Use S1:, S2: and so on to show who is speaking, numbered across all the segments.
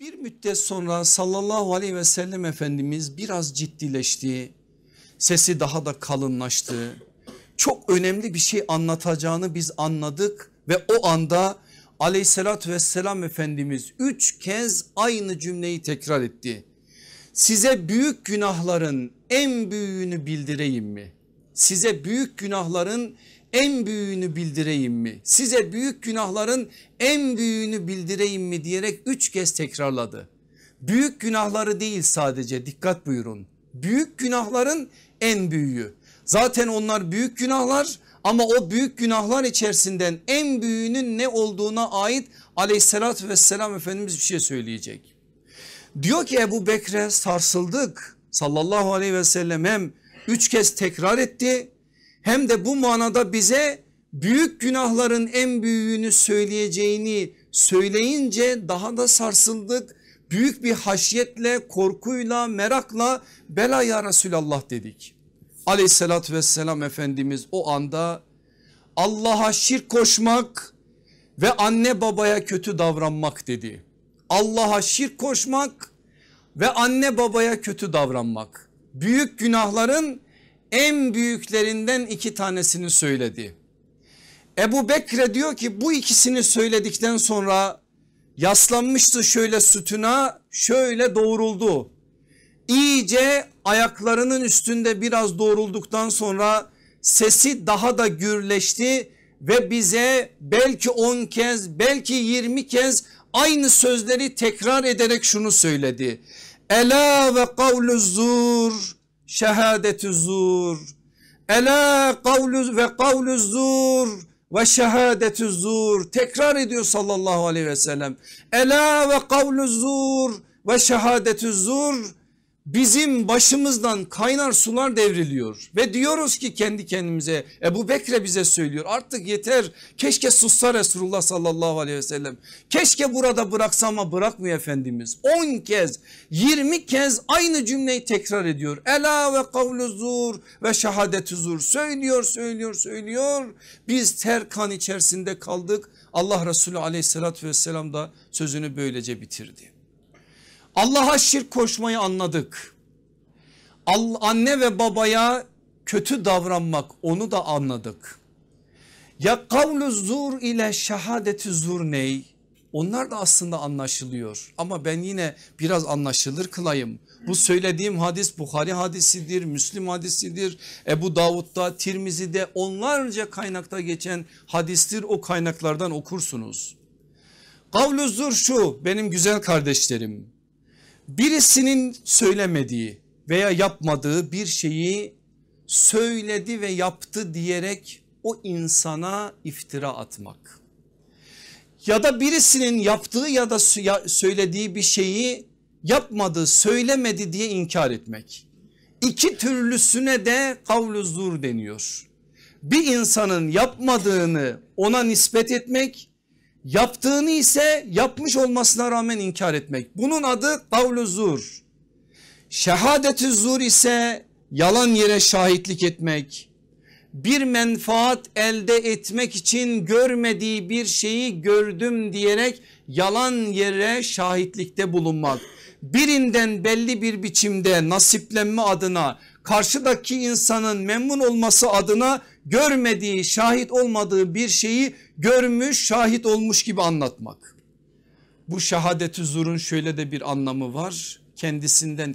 S1: Bir müddet sonra sallallahu aleyhi ve sellem efendimiz biraz ciddileşti. Sesi daha da kalınlaştı. Çok önemli bir şey anlatacağını biz anladık ve o anda aleyhissalatü vesselam efendimiz üç kez aynı cümleyi tekrar etti. Size büyük günahların en büyüğünü bildireyim mi? Size büyük günahların en büyüğünü bildireyim mi? Size büyük günahların en büyüğünü bildireyim mi diyerek üç kez tekrarladı. Büyük günahları değil sadece dikkat buyurun. Büyük günahların en büyüğü. Zaten onlar büyük günahlar ama o büyük günahlar içerisinden en büyüğünün ne olduğuna ait aleyhissalatü vesselam Efendimiz bir şey söyleyecek. Diyor ki Ebu Bekre sarsıldık sallallahu aleyhi ve sellem hem üç kez tekrar etti hem de bu manada bize büyük günahların en büyüğünü söyleyeceğini söyleyince daha da sarsıldık. Büyük bir haşyetle, korkuyla, merakla bela ya Resulallah dedik. Aleyhissalatü vesselam Efendimiz o anda Allah'a şirk koşmak ve anne babaya kötü davranmak dedi. Allah'a şirk koşmak ve anne babaya kötü davranmak. Büyük günahların en büyüklerinden iki tanesini söyledi. Ebu Bekre diyor ki bu ikisini söyledikten sonra yaslanmıştı şöyle sütuna şöyle doğruldu. İyice ayaklarının üstünde biraz doğrulduktan sonra sesi daha da gürleşti ve bize belki 10 kez belki 20 kez aynı sözleri tekrar ederek şunu söyledi. Ela ve kavlu zur şehadetü zur. Ela kavlu ve kavlu zur ve şehadetü zur. Tekrar ediyor sallallahu aleyhi ve sellem. Ela ve kavlu zur ve şehadetü zur bizim başımızdan kaynar sular devriliyor ve diyoruz ki kendi kendimize Ebu Bekre bize söylüyor artık yeter keşke sussa Resulullah sallallahu aleyhi ve sellem keşke burada bıraksa ama bırakmıyor Efendimiz 10 kez 20 kez aynı cümleyi tekrar ediyor ela ve kavlu zur ve şehadetü zur söylüyor söylüyor söylüyor biz ter kan içerisinde kaldık Allah Resulü aleyhissalatü vesselam da sözünü böylece bitirdi. Allah'a şirk koşmayı anladık. Anne ve babaya kötü davranmak onu da anladık. Ya kavlu zur ile şehadeti zur ney? Onlar da aslında anlaşılıyor ama ben yine biraz anlaşılır kılayım. Bu söylediğim hadis Bukhari hadisidir, Müslim hadisidir, Ebu Davud'da, Tirmizi'de onlarca kaynakta geçen hadistir o kaynaklardan okursunuz. Kavlu zur şu benim güzel kardeşlerim birisinin söylemediği veya yapmadığı bir şeyi söyledi ve yaptı diyerek o insana iftira atmak ya da birisinin yaptığı ya da söylediği bir şeyi yapmadı söylemedi diye inkar etmek. İki türlüsüne de kavlu zur deniyor. Bir insanın yapmadığını ona nispet etmek Yaptığını ise yapmış olmasına rağmen inkar etmek. Bunun adı kavlu zur. Şehadeti zur ise yalan yere şahitlik etmek. Bir menfaat elde etmek için görmediği bir şeyi gördüm diyerek yalan yere şahitlikte bulunmak birinden belli bir biçimde nasiplenme adına karşıdaki insanın memnun olması adına görmediği şahit olmadığı bir şeyi görmüş şahit olmuş gibi anlatmak. Bu şehadeti zurun şöyle de bir anlamı var kendisinden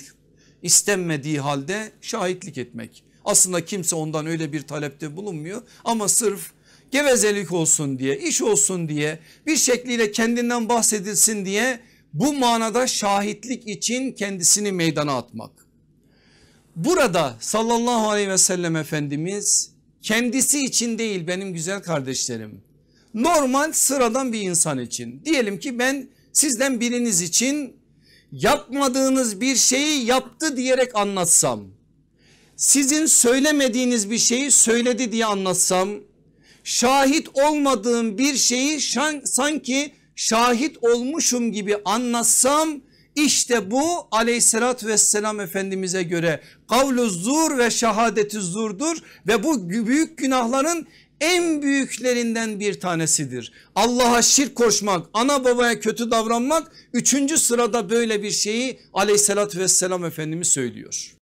S1: istenmediği halde şahitlik etmek. Aslında kimse ondan öyle bir talepte bulunmuyor ama sırf gevezelik olsun diye iş olsun diye bir şekliyle kendinden bahsedilsin diye bu manada şahitlik için kendisini meydana atmak. Burada sallallahu aleyhi ve sellem efendimiz kendisi için değil benim güzel kardeşlerim. Normal sıradan bir insan için diyelim ki ben sizden biriniz için yapmadığınız bir şeyi yaptı diyerek anlatsam. Sizin söylemediğiniz bir şeyi söyledi diye anlatsam. Şahit olmadığım bir şeyi şan, sanki şahit olmuşum gibi anlatsam işte bu aleyhissalatü vesselam efendimize göre kavlu zur ve şehadeti zurdur ve bu büyük günahların en büyüklerinden bir tanesidir. Allah'a şirk koşmak, ana babaya kötü davranmak üçüncü sırada böyle bir şeyi aleyhissalatü vesselam Efendimiz söylüyor.